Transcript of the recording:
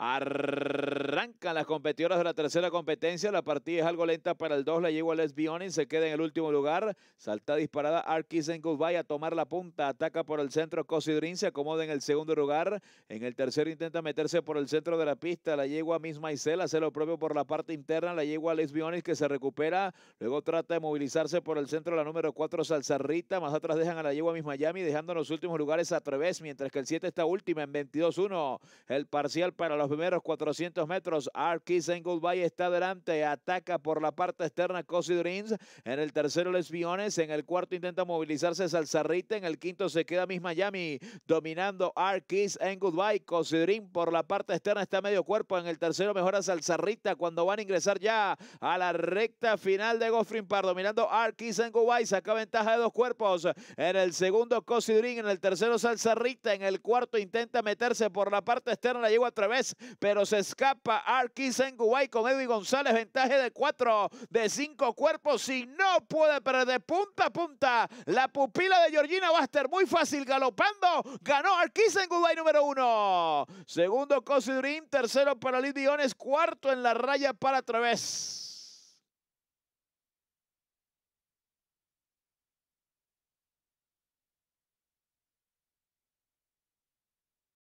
Arr- Arrancan las competidoras de la tercera competencia. La partida es algo lenta para el 2. La yegua Lesbionis se queda en el último lugar. Salta disparada Arkis en Goodbye a tomar la punta. Ataca por el centro Cosidrin. Se acomoda en el segundo lugar. En el tercero intenta meterse por el centro de la pista. La yegua Miss Maicel hace lo propio por la parte interna. La yegua Lesbionis que se recupera. Luego trata de movilizarse por el centro la número 4 Salsarrita. Más atrás dejan a la yegua Miss Miami dejando los últimos lugares a través. Mientras que el 7 está última en 22-1. El parcial para los primeros 400 metros metros. Arkis en Goodbye está adelante Ataca por la parte externa Cosy Dreams. En el tercero Lesbiones. En el cuarto intenta movilizarse Salzarrita. En el quinto se queda Miss Miami. Dominando Arkis en Goodbye. Cosi por la parte externa está medio cuerpo. En el tercero mejora Salzarrita cuando van a ingresar ya a la recta final de Goffrin Par. Dominando Arkis en Goodbye. Saca ventaja de dos cuerpos. En el segundo Cosi Dream. En el tercero Salzarrita. En el cuarto intenta meterse por la parte externa. La llegó a través, pero se escapa Arquis en Kuwait con Edwin González, ventaja de cuatro, de cinco cuerpos. Si no puede perder punta a punta, la pupila de Georgina Baster, muy fácil galopando. Ganó Arquis en número uno Segundo, Cosi Tercero para Liz Cuarto en la raya para Través.